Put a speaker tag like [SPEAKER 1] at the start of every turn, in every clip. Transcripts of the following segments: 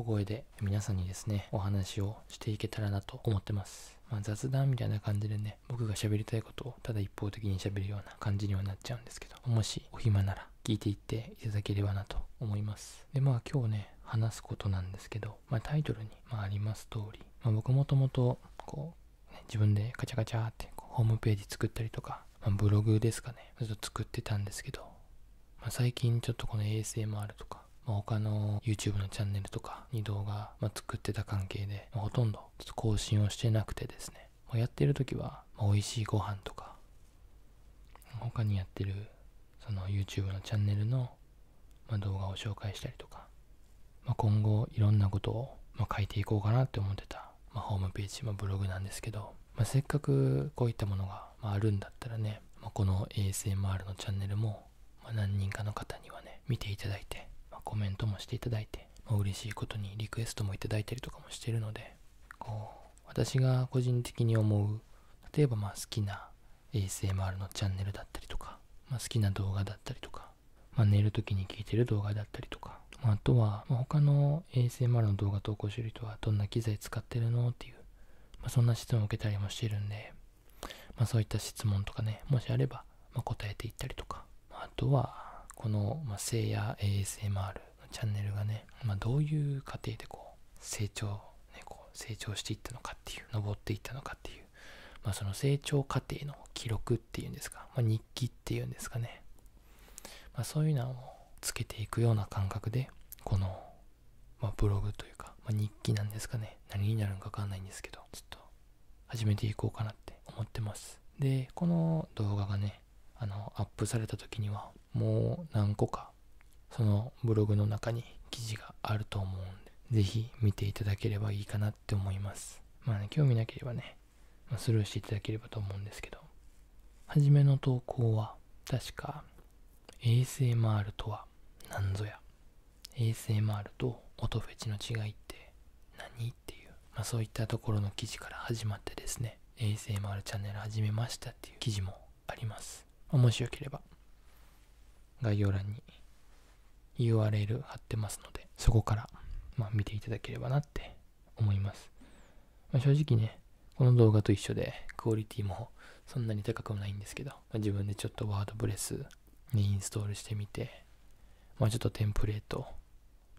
[SPEAKER 1] 小声で皆さんにですね、お話をしていけたらなと思ってます。まあ、雑談みたいな感じでね、僕が喋りたいことをただ一方的に喋るような感じにはなっちゃうんですけど、もしお暇なら聞いていっていただければなと思います。で、まあ今日ね、話すことなんですけど、まあ、タイトルに、まあ、ります通り、まあ、僕もともとこう、ね、自分でカチャカチャってこうホームページ作ったりとか、まあ、ブログですかねずっと作ってたんですけど、まあ、最近ちょっとこの ASMR とか他の YouTube のチャンネルとかに動画、ま作ってた関係で、まほとんどちょっと更新をしてなくてですね、まやってる時は、ま美味しいご飯とか、他にやってるその YouTube のチャンネルの、ま動画を紹介したりとか、ま今後いろんなことを、ま書いていこうかなって思ってた、まホームページ、まブログなんですけど、ませっかくこういったものが、まあ、るんだったらね、まこの ASMR のチャンネルも、ま何人かの方にはね見ていただいてコメントもしていただいて、まあ、嬉しいことにリクエストもいただいたりとかもしてるのでこう私が個人的に思う例えばまあ好きな ASMR のチャンネルだったりとか、まあ、好きな動画だったりとか、まあ、寝る時に聴いてる動画だったりとか、まあ、とは他の ASMR の動画投稿してる人はどんな機材使ってるのっていう、まあ、そんな質問を受けたりもしてるんで、まあ、そういった質問とかねもしあればま答えていったりとか、あとはこの、ま聖夜 ASMR のチャンネルがね、まあ、どういう過程でこう成長、ね、こう成長していったのかっていう登っていったのかっていう、まあ、その成長過程の記録っていうんですか、まあ、日記っていうんですかね、まあ、そういうのをつけていくような感覚でこの、まあ、ブログというか、まあ、日記なんですかね何になるのかわかんないんですけどちょっと始めていこうかなって思ってますでこの動画がねあのアップされた時にはもう何個かそのブログの中に記事があると思うんで、ぜひ見ていただければいいかなって思います。まあね、興味なければね、まあ、スルーしていただければと思うんですけど、初めの投稿は、確か、ASMR とは何ぞや、ASMR と音フェチの違いって何っていう、まあそういったところの記事から始まってですね、ASMR チャンネル始めましたっていう記事もあります。面白ければ概要欄に URL 貼ってますので、そこから、まあ、見ていただければなって思います。まあ、正直ね、この動画と一緒でクオリティもそんなに高くもないんですけど、まあ、自分でちょっとワードプレスにインストールしてみて、まあ、ちょっとテンプレートを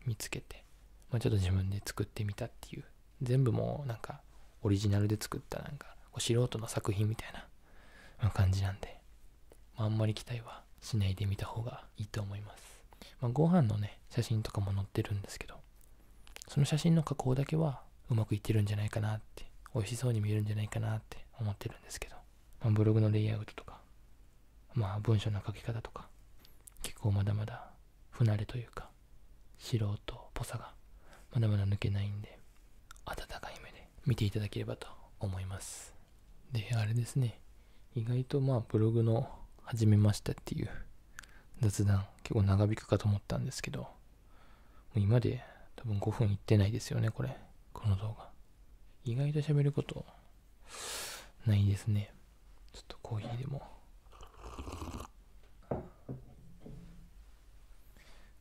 [SPEAKER 1] 見つけて、まあ、ちょっと自分で作ってみたっていう、全部もうなんかオリジナルで作ったなんか素人の作品みたいな感じなんで、まあ、あんまり期待はしないでみた方がいいと思います。まあ、ご飯のね、写真とかも載ってるんですけど、その写真の加工だけはうまくいってるんじゃないかなって、美味しそうに見えるんじゃないかなって思ってるんですけど、まあ、ブログのレイアウトとか、まあ文章の書き方とか、結構まだまだ不慣れというか、素人っぽさがまだまだ抜けないんで、温かい目で見ていただければと思います。で、あれですね、意外とまあブログの始めましたっていう雑談、結構長引くかと思ったんですけど、もう今で多分5分いってないですよね、これ。この動画。意外と喋ること、ないですね。ちょっとコーヒーでも。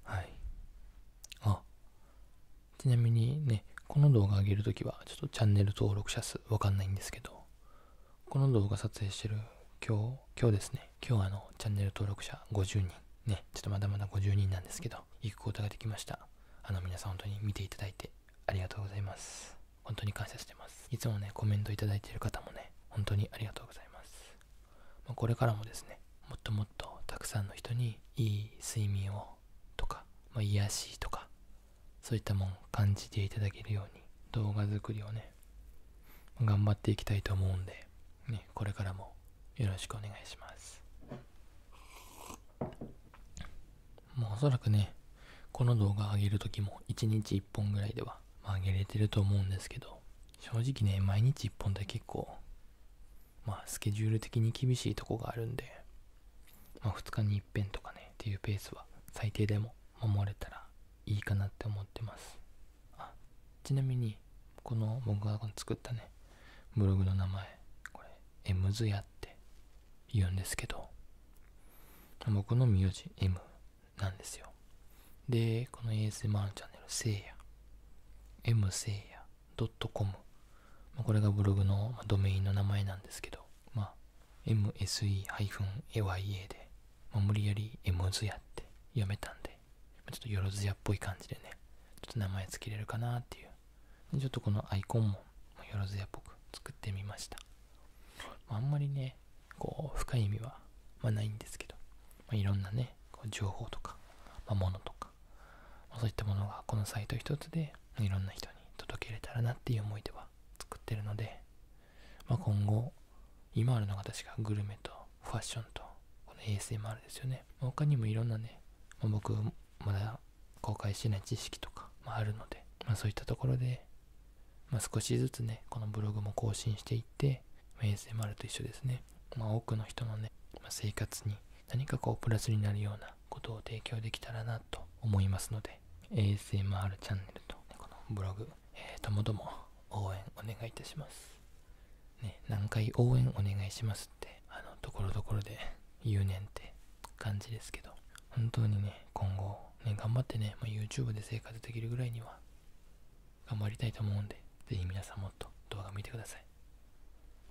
[SPEAKER 1] はい。あ、ちなみにね、この動画上げるときは、ちょっとチャンネル登録者数わかんないんですけど、この動画撮影してる今日、今日ですね、今日あの、チャンネル登録者50人、ね、ちょっとまだまだ50人なんですけど、行くことができました。あの、皆さん本当に見ていただいてありがとうございます。本当に感謝してます。いつもね、コメントいただいている方もね、本当にありがとうございます。まあ、これからもですね、もっともっとたくさんの人にいい睡眠をとか、まあ、癒しとか、そういったもん感じていただけるように動画作りをね頑張っていきたいと思うんで、ね、これからもよろしくお願いしますもうおそらくねこの動画上げる時も1日1本ぐらいでは、まあ、上げれてると思うんですけど正直ね毎日1本って結構まあスケジュール的に厳しいとこがあるんで、まあ、2日にいっぺんとかねっていうペースは最低でも守れたらいいかなって思ってますあちなみにこの僕が作ったねブログの名前これ「M ズヤ」っ言うんですけど僕の名字 M なんですよでこの ASMR チャンネルせいや M せいや .com これがブログのドメインの名前なんですけど、まあ、mse-aya で、まあ、無理やり M ズヤって読めたんで、ちょっとよろずやっぽい感じでね、ちょっと名前つけれるかなっていう。ちょっとこのアイコンもよろずやっぽく作ってみました。あんまりね、こう深い意味は、まないんですけど、まあ、いろんなねこう情報とか、まあ、物とか、まあ、そういったものがこのサイト一つでいろんな人に届けれたらなっていう思いでは作ってるので、まあ、今後今あるのが確かグルメとファッションとこの ASMR ですよね、まあ、他にもいろんなね、まあ、僕まだ公開してない知識とか、もあ、るので、まそういったところで、ま少しずつねこのブログも更新していって、ま ASMR と一緒ですねまあ、多くの人のね、まあ、生活に何かこうプラスになるようなことを提供できたらなと思いますので ASMR チャンネルと、ね、このブログ、えー、ともども応援お願いいたします、ね、何回応援お願いしますってあのところどころで言うねんって感じですけど本当にね今後ね頑張ってね、まあ、YouTube で生活できるぐらいには頑張りたいと思うんで是非皆さんもっと動画見てください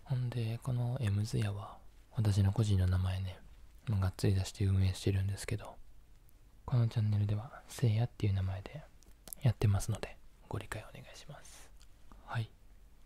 [SPEAKER 1] ほんで、この M ズヤは、私の個人の名前ね、がっつり出して運営してるんですけど、このチャンネルでは、せいやっていう名前でやってますので、ご理解お願いします。はい。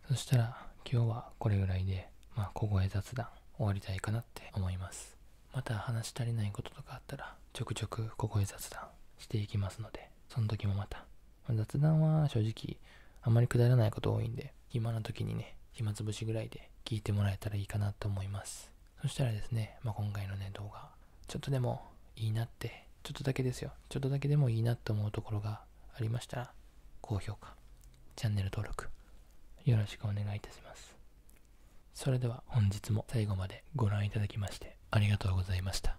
[SPEAKER 1] そしたら、今日はこれぐらいで、まあ、小声雑談終わりたいかなって思います。また話し足りないこととかあったら、ちょくちょく小声雑談していきますので、その時もまた。雑談は正直、あまりくだらないこと多いんで、暇な時にね、暇つぶしぐらいで聞いてもらえたらいいかなと思います。そしたらですね、まあ、今回のね、動画、ちょっとでもいいなって、ちょっとだけですよ、ちょっとだけでもいいなと思うところがありましたら、高評価、チャンネル登録、よろしくお願いいたします。それでは本日も最後までご覧いただきましてありがとうございました。